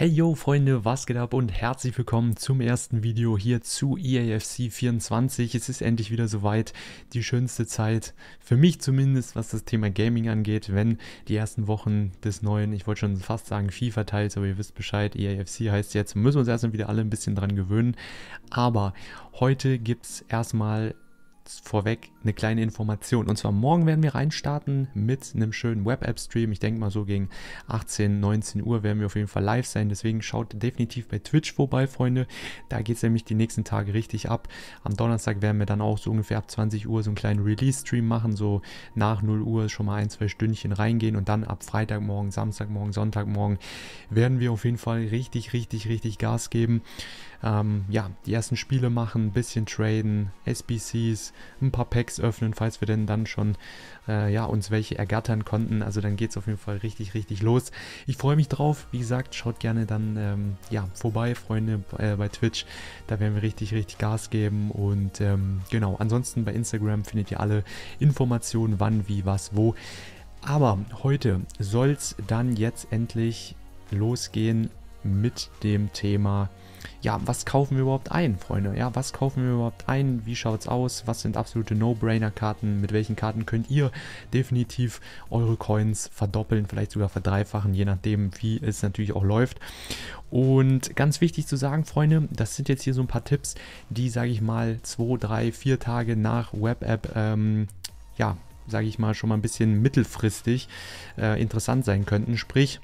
Hey yo Freunde, was geht ab und herzlich willkommen zum ersten Video hier zu EAFC 24. Es ist endlich wieder soweit, die schönste Zeit, für mich zumindest, was das Thema Gaming angeht, wenn die ersten Wochen des neuen, ich wollte schon fast sagen FIFA-Teils, aber ihr wisst Bescheid, EAFC heißt jetzt, müssen wir uns erstmal wieder alle ein bisschen dran gewöhnen. Aber heute gibt es erstmal vorweg eine kleine Information. Und zwar morgen werden wir reinstarten mit einem schönen Web-App-Stream. Ich denke mal so gegen 18, 19 Uhr werden wir auf jeden Fall live sein. Deswegen schaut definitiv bei Twitch vorbei, Freunde. Da geht es nämlich die nächsten Tage richtig ab. Am Donnerstag werden wir dann auch so ungefähr ab 20 Uhr so einen kleinen Release-Stream machen. So nach 0 Uhr schon mal ein, zwei Stündchen reingehen. Und dann ab Freitagmorgen, Samstagmorgen, Sonntagmorgen werden wir auf jeden Fall richtig, richtig, richtig Gas geben. Ähm, ja, die ersten Spiele machen, ein bisschen traden, SBCs, ein paar Packs öffnen, falls wir denn dann schon äh, ja, uns welche ergattern konnten. Also dann geht es auf jeden Fall richtig, richtig los. Ich freue mich drauf. Wie gesagt, schaut gerne dann ähm, ja, vorbei, Freunde, äh, bei Twitch. Da werden wir richtig, richtig Gas geben. Und ähm, genau, ansonsten bei Instagram findet ihr alle Informationen, wann, wie, was, wo. Aber heute soll es dann jetzt endlich losgehen mit dem Thema ja, was kaufen wir überhaupt ein, Freunde? Ja, was kaufen wir überhaupt ein? Wie schaut's aus? Was sind absolute No-Brainer-Karten? Mit welchen Karten könnt ihr definitiv eure Coins verdoppeln, vielleicht sogar verdreifachen, je nachdem, wie es natürlich auch läuft. Und ganz wichtig zu sagen, Freunde, das sind jetzt hier so ein paar Tipps, die, sage ich mal, zwei, drei, vier Tage nach Web-App, ähm, ja, sage ich mal, schon mal ein bisschen mittelfristig äh, interessant sein könnten. Sprich,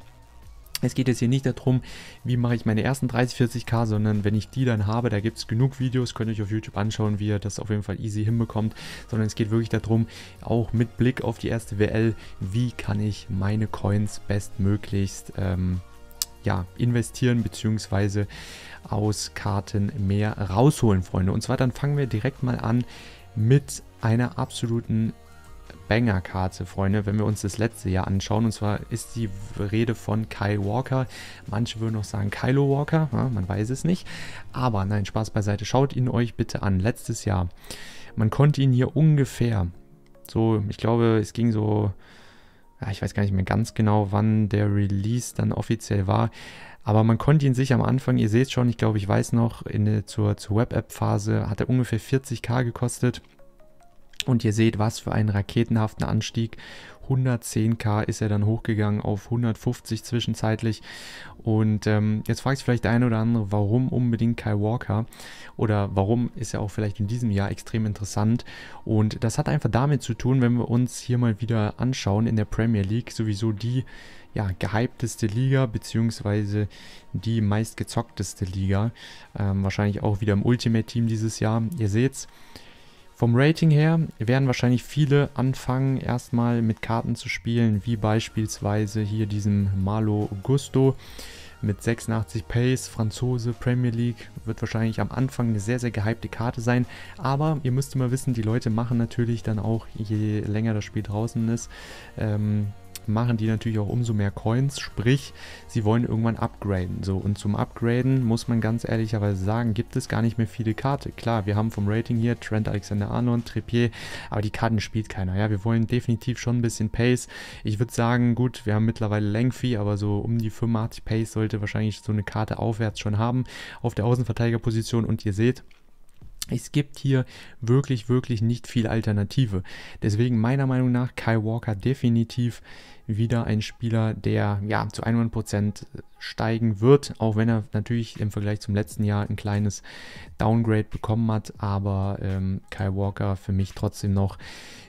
es geht jetzt hier nicht darum, wie mache ich meine ersten 30, 40k, sondern wenn ich die dann habe, da gibt es genug Videos, könnt ihr euch auf YouTube anschauen, wie ihr das auf jeden Fall easy hinbekommt, sondern es geht wirklich darum, auch mit Blick auf die erste WL, wie kann ich meine Coins bestmöglichst ähm, ja, investieren bzw. aus Karten mehr rausholen, Freunde. Und zwar dann fangen wir direkt mal an mit einer absoluten Banger-Karte, Freunde, wenn wir uns das letzte Jahr anschauen. Und zwar ist die Rede von Kyle Walker. Manche würden noch sagen Kylo Walker, ja, man weiß es nicht. Aber nein, Spaß beiseite. Schaut ihn euch bitte an. Letztes Jahr. Man konnte ihn hier ungefähr, so, ich glaube, es ging so, ja, ich weiß gar nicht mehr ganz genau, wann der Release dann offiziell war. Aber man konnte ihn sich am Anfang, ihr seht schon, ich glaube, ich weiß noch, in, zur, zur Web-App-Phase hat er ungefähr 40k gekostet. Und ihr seht, was für einen raketenhaften Anstieg. 110k ist er dann hochgegangen auf 150 zwischenzeitlich. Und ähm, jetzt fragt sich vielleicht der eine oder andere, warum unbedingt Kai Walker? Oder warum ist er auch vielleicht in diesem Jahr extrem interessant? Und das hat einfach damit zu tun, wenn wir uns hier mal wieder anschauen in der Premier League, sowieso die ja, gehypteste Liga, beziehungsweise die meistgezockteste Liga. Ähm, wahrscheinlich auch wieder im Ultimate Team dieses Jahr. Ihr seht's. Vom Rating her werden wahrscheinlich viele anfangen, erstmal mit Karten zu spielen, wie beispielsweise hier diesem Malo Gusto mit 86 Pace, Franzose, Premier League, wird wahrscheinlich am Anfang eine sehr, sehr gehypte Karte sein. Aber ihr müsst immer wissen, die Leute machen natürlich dann auch, je länger das Spiel draußen ist, ähm, Minecraft machen die natürlich auch umso mehr Coins, sprich, sie wollen irgendwann upgraden. So, und zum Upgraden muss man ganz ehrlicherweise sagen, gibt es gar nicht mehr viele Karte. Klar, wir haben vom Rating hier Trent Alexander-Arnold, Trippier, aber die Karten spielt keiner. Ja, wir wollen definitiv schon ein bisschen Pace. Ich würde sagen, gut, wir haben mittlerweile Lengthy, aber so um die 85 Pace sollte wahrscheinlich so eine Karte aufwärts schon haben auf der Außenverteidigerposition und ihr seht, es gibt hier wirklich, wirklich nicht viel Alternative. Deswegen meiner Meinung nach Kai Walker definitiv wieder ein Spieler, der ja zu 100% steigen wird, auch wenn er natürlich im Vergleich zum letzten Jahr ein kleines Downgrade bekommen hat, aber ähm, Kyle Walker für mich trotzdem noch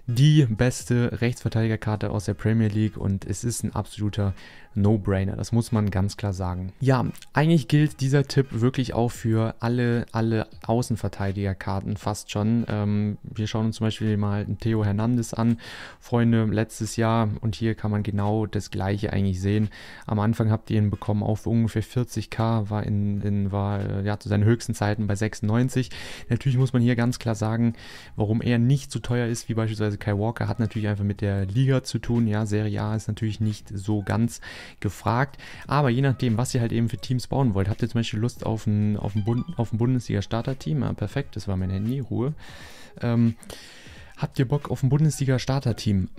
die beste Rechtsverteidigerkarte aus der Premier League und es ist ein absoluter No-Brainer, das muss man ganz klar sagen. Ja, eigentlich gilt dieser Tipp wirklich auch für alle, alle Außenverteidigerkarten fast schon. Ähm, wir schauen uns zum Beispiel mal Theo Hernandez an, Freunde, letztes Jahr und hier kann man genau das gleiche eigentlich sehen. Am Anfang habt ihr ihn bekommen auf ungefähr 40k, war, in, in, war ja, zu seinen höchsten Zeiten bei 96. Natürlich muss man hier ganz klar sagen, warum er nicht so teuer ist wie beispielsweise Kai Walker, hat natürlich einfach mit der Liga zu tun. Ja, Serie A ist natürlich nicht so ganz gefragt, aber je nachdem, was ihr halt eben für Teams bauen wollt, habt ihr zum Beispiel Lust auf ein, auf ein, Bund, auf ein Bundesliga-Starter-Team? Ja, perfekt, das war mein Handy, Ruhe. Ähm, habt ihr Bock auf ein Bundesliga-Starter-Team?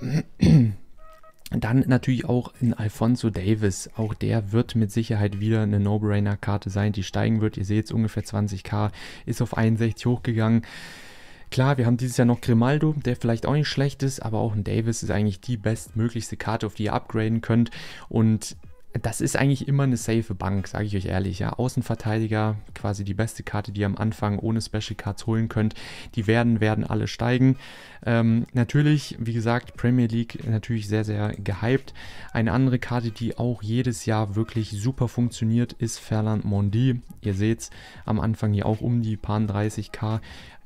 Dann natürlich auch in Alfonso Davis. Auch der wird mit Sicherheit wieder eine No-Brainer-Karte sein, die steigen wird. Ihr seht es ungefähr 20k, ist auf 61 hochgegangen. Klar, wir haben dieses Jahr noch Grimaldo, der vielleicht auch nicht schlecht ist, aber auch ein Davis ist eigentlich die bestmöglichste Karte, auf die ihr upgraden könnt. Und das ist eigentlich immer eine safe Bank, sage ich euch ehrlich. Ja, Außenverteidiger, quasi die beste Karte, die ihr am Anfang ohne Special Cards holen könnt. Die werden, werden alle steigen. Ähm, natürlich, wie gesagt, Premier League natürlich sehr, sehr gehypt. Eine andere Karte, die auch jedes Jahr wirklich super funktioniert, ist Ferland Mondi. Ihr seht es am Anfang hier auch um die paar 30k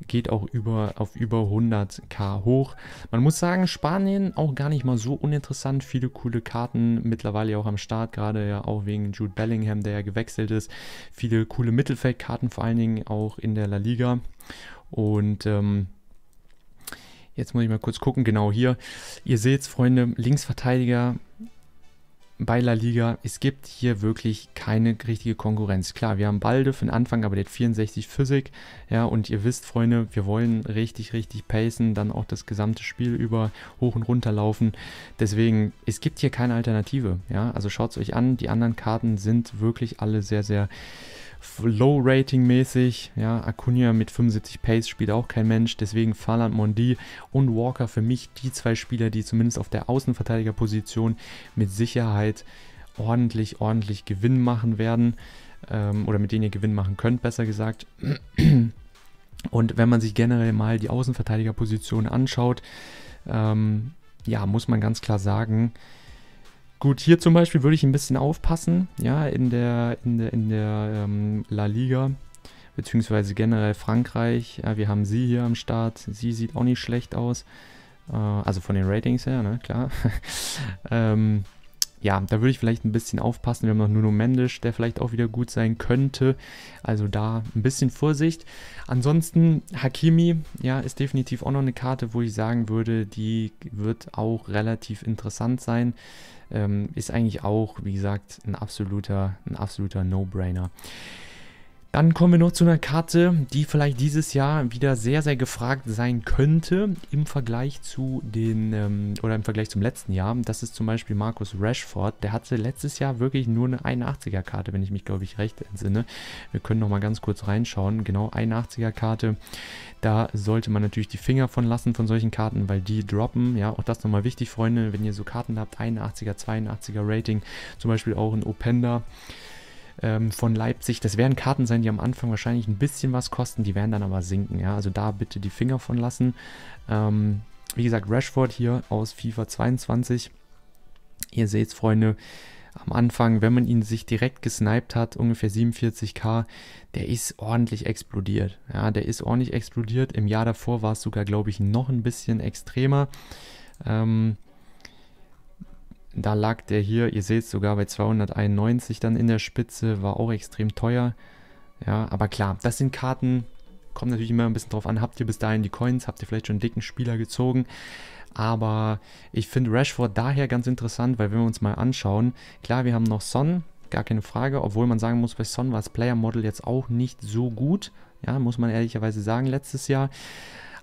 geht auch über, auf über 100k hoch. Man muss sagen, Spanien auch gar nicht mal so uninteressant. Viele coole Karten mittlerweile auch am Start, gerade ja auch wegen Jude Bellingham, der ja gewechselt ist. Viele coole Mittelfeldkarten, vor allen Dingen auch in der La Liga. Und ähm, jetzt muss ich mal kurz gucken, genau hier. Ihr seht es, Freunde, Linksverteidiger bei La Liga, es gibt hier wirklich keine richtige Konkurrenz. Klar, wir haben Balde für den Anfang, aber der hat 64 Physik. Ja, und ihr wisst, Freunde, wir wollen richtig, richtig pacen, dann auch das gesamte Spiel über hoch und runter laufen. Deswegen, es gibt hier keine Alternative. Ja, also schaut es euch an, die anderen Karten sind wirklich alle sehr, sehr Low-Rating-mäßig. Ja, Acuna mit 75 Pace spielt auch kein Mensch. Deswegen Farland Mondi und Walker für mich die zwei Spieler, die zumindest auf der Außenverteidigerposition mit Sicherheit ordentlich, ordentlich Gewinn machen werden. Ähm, oder mit denen ihr Gewinn machen könnt, besser gesagt. Und wenn man sich generell mal die Außenverteidigerposition anschaut, ähm, ja, muss man ganz klar sagen, Gut, hier zum Beispiel würde ich ein bisschen aufpassen, ja, in der, in der, in der ähm, La Liga, beziehungsweise generell Frankreich. Ja, wir haben sie hier am Start, sie sieht auch nicht schlecht aus. Äh, also von den Ratings her, ne, klar. ähm, ja, da würde ich vielleicht ein bisschen aufpassen. Wir haben noch Nuno Mendes, der vielleicht auch wieder gut sein könnte. Also da ein bisschen Vorsicht. Ansonsten Hakimi, ja, ist definitiv auch noch eine Karte, wo ich sagen würde, die wird auch relativ interessant sein. Ähm, ist eigentlich auch, wie gesagt, ein absoluter, ein absoluter No-Brainer. Dann kommen wir noch zu einer Karte, die vielleicht dieses Jahr wieder sehr, sehr gefragt sein könnte im Vergleich zu den ähm, oder im Vergleich zum letzten Jahr. Das ist zum Beispiel Markus Rashford. Der hatte letztes Jahr wirklich nur eine 81er Karte, wenn ich mich glaube ich recht entsinne. Wir können noch mal ganz kurz reinschauen. Genau 81er Karte. Da sollte man natürlich die Finger von lassen von solchen Karten, weil die droppen. Ja, auch das nochmal wichtig, Freunde, wenn ihr so Karten habt, 81er, 82er Rating, zum Beispiel auch ein Openda ähm, von Leipzig. Das werden Karten sein, die am Anfang wahrscheinlich ein bisschen was kosten, die werden dann aber sinken. Ja? Also da bitte die Finger von lassen. Ähm, wie gesagt, Rashford hier aus FIFA 22. Ihr seht es, Freunde, am Anfang, wenn man ihn sich direkt gesniped hat, ungefähr 47k, der ist ordentlich explodiert. Ja, der ist ordentlich explodiert. Im Jahr davor war es sogar, glaube ich, noch ein bisschen extremer. Ähm, da lag der hier, ihr seht es sogar bei 291 dann in der Spitze, war auch extrem teuer. Ja, aber klar, das sind Karten, kommt natürlich immer ein bisschen drauf an, habt ihr bis dahin die Coins, habt ihr vielleicht schon einen dicken Spieler gezogen. Aber ich finde Rashford daher ganz interessant, weil wenn wir uns mal anschauen, klar, wir haben noch Son, gar keine Frage, obwohl man sagen muss, bei Son war das Player Model jetzt auch nicht so gut. Ja, muss man ehrlicherweise sagen, letztes Jahr.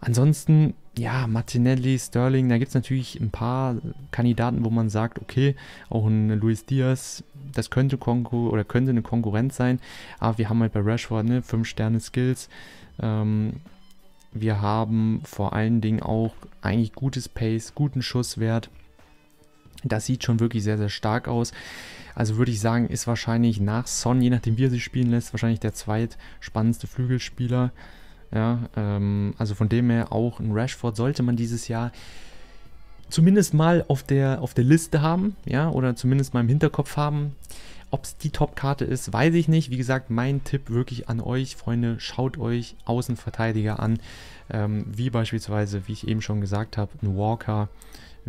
Ansonsten, ja, Martinelli, Sterling, da gibt es natürlich ein paar Kandidaten, wo man sagt, okay, auch ein Luis Diaz, das könnte Konkur oder könnte eine Konkurrenz sein. Aber wir haben halt bei Rashford, ne, 5 Sterne Skills. Ähm, wir haben vor allen Dingen auch eigentlich gutes Pace, guten Schusswert. Das sieht schon wirklich sehr, sehr stark aus. Also würde ich sagen, ist wahrscheinlich nach Son, je nachdem wie er sich spielen lässt, wahrscheinlich der zweitspannendste Flügelspieler. Ja, ähm, also von dem her auch ein Rashford sollte man dieses Jahr zumindest mal auf der, auf der Liste haben, ja, oder zumindest mal im Hinterkopf haben. Ob es die Top-Karte ist, weiß ich nicht. Wie gesagt, mein Tipp wirklich an euch, Freunde, schaut euch Außenverteidiger an, ähm, wie beispielsweise, wie ich eben schon gesagt habe, ein Walker,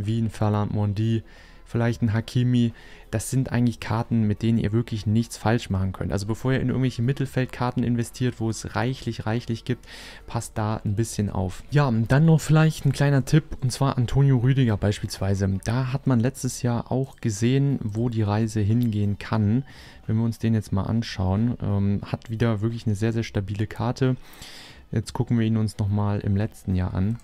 wie ein Ferland Mondi, vielleicht ein Hakimi. Das sind eigentlich Karten, mit denen ihr wirklich nichts falsch machen könnt. Also bevor ihr in irgendwelche Mittelfeldkarten investiert, wo es reichlich, reichlich gibt, passt da ein bisschen auf. Ja, dann noch vielleicht ein kleiner Tipp und zwar Antonio Rüdiger beispielsweise. Da hat man letztes Jahr auch gesehen, wo die Reise hingehen kann. Wenn wir uns den jetzt mal anschauen, ähm, hat wieder wirklich eine sehr, sehr stabile Karte. Jetzt gucken wir ihn uns nochmal im letzten Jahr an.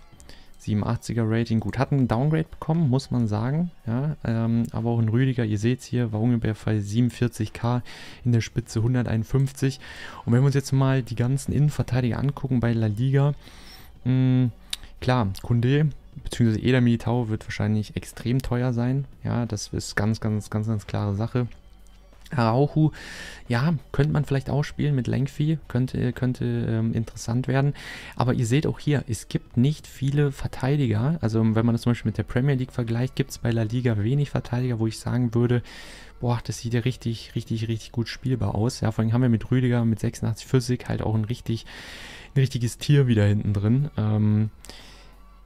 87er Rating, gut, hat einen Downgrade bekommen, muss man sagen. Ja, ähm, aber auch ein Rüdiger, ihr seht es hier, war ungefähr bei 47k, in der Spitze 151. Und wenn wir uns jetzt mal die ganzen Innenverteidiger angucken bei La Liga, mh, hm, klar, Kunde bzw. Eder Militao wird wahrscheinlich extrem teuer sein. Ja, das ist ganz, ganz, ganz, ganz klare Sache. Arauhu, ja, könnte man vielleicht auch spielen mit Lengthy, könnte, könnte ähm, interessant werden. Aber ihr seht auch hier, es gibt nicht viele Verteidiger. Also wenn man das zum Beispiel mit der Premier League vergleicht, gibt es bei La Liga wenig Verteidiger, wo ich sagen würde, boah, das sieht ja richtig, richtig, richtig gut spielbar aus. Ja, vor allem haben wir mit Rüdiger mit 86 Physik halt auch ein, richtig, ein richtiges Tier wieder hinten drin. Ähm,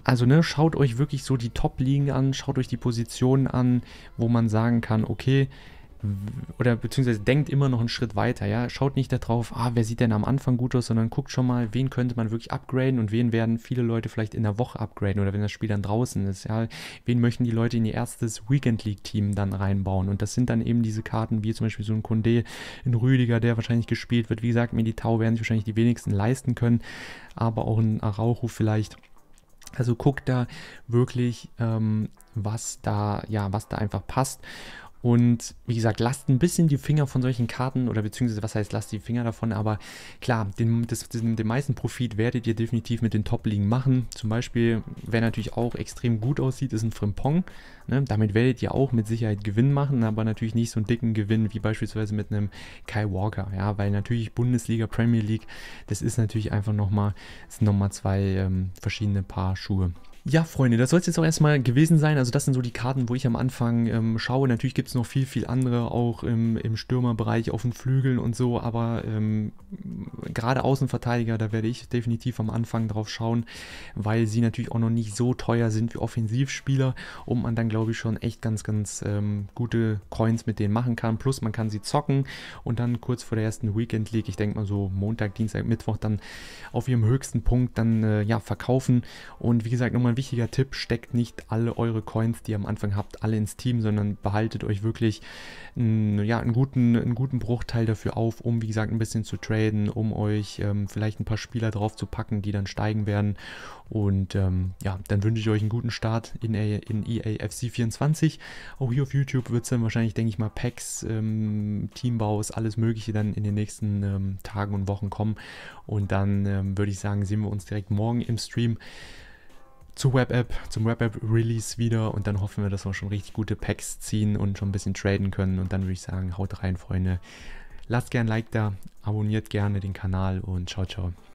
also ne, schaut euch wirklich so die Top-Ligen an, schaut euch die Positionen an, wo man sagen kann, okay, oder beziehungsweise denkt immer noch einen Schritt weiter, ja. Schaut nicht darauf, ah, wer sieht denn am Anfang gut aus, sondern guckt schon mal, wen könnte man wirklich upgraden und wen werden viele Leute vielleicht in der Woche upgraden oder wenn das Spiel dann draußen ist, ja. Wen möchten die Leute in ihr erstes Weekend League Team dann reinbauen? Und das sind dann eben diese Karten, wie zum Beispiel so ein Kunde, ein Rüdiger, der wahrscheinlich gespielt wird. Wie gesagt, Militao werden sich wahrscheinlich die wenigsten leisten können, aber auch ein Araujo vielleicht. Also guckt da wirklich, ähm, was da, ja, was da einfach passt. Und wie gesagt, lasst ein bisschen die Finger von solchen Karten oder beziehungsweise was heißt, lasst die Finger davon, aber klar, den, das, den, den meisten Profit werdet ihr definitiv mit den Top-Ligen machen. Zum Beispiel, wer natürlich auch extrem gut aussieht, ist ein Frimpong. Ne? Damit werdet ihr auch mit Sicherheit Gewinn machen, aber natürlich nicht so einen dicken Gewinn wie beispielsweise mit einem Kai Walker. Ja, weil natürlich Bundesliga, Premier League, das ist natürlich einfach nochmal, sind nochmal zwei ähm, verschiedene Paar Schuhe. Ja, Freunde, das soll es jetzt auch erstmal gewesen sein. Also das sind so die Karten, wo ich am Anfang ähm, schaue. Natürlich gibt es noch viel, viel andere, auch im, im Stürmerbereich, auf den Flügeln und so. Aber ähm, gerade Außenverteidiger, da werde ich definitiv am Anfang drauf schauen, weil sie natürlich auch noch nicht so teuer sind wie Offensivspieler und man dann, glaube ich, schon echt ganz, ganz ähm, gute Coins mit denen machen kann. Plus man kann sie zocken und dann kurz vor der ersten Weekend League, ich denke mal so Montag, Dienstag, Mittwoch, dann auf ihrem höchsten Punkt dann äh, ja verkaufen. Und wie gesagt, nochmal wichtiger Tipp, steckt nicht alle eure Coins, die ihr am Anfang habt, alle ins Team, sondern behaltet euch wirklich einen, ja, einen, guten, einen guten Bruchteil dafür auf, um wie gesagt ein bisschen zu traden, um euch ähm, vielleicht ein paar Spieler drauf zu packen, die dann steigen werden. Und ähm, ja, dann wünsche ich euch einen guten Start in, e A in EAFC 24. Auch hier auf YouTube wird es dann wahrscheinlich, denke ich mal, Packs, ähm, Teambaus, alles Mögliche dann in den nächsten ähm, Tagen und Wochen kommen. Und dann ähm, würde ich sagen, sehen wir uns direkt morgen im Stream. Web-App, zum web app release wieder und dann hoffen wir, dass wir schon richtig gute Packs ziehen und schon ein bisschen traden können. Und dann würde ich sagen, haut rein, Freunde. Lasst gerne ein Like da, abonniert gerne den Kanal und ciao, ciao.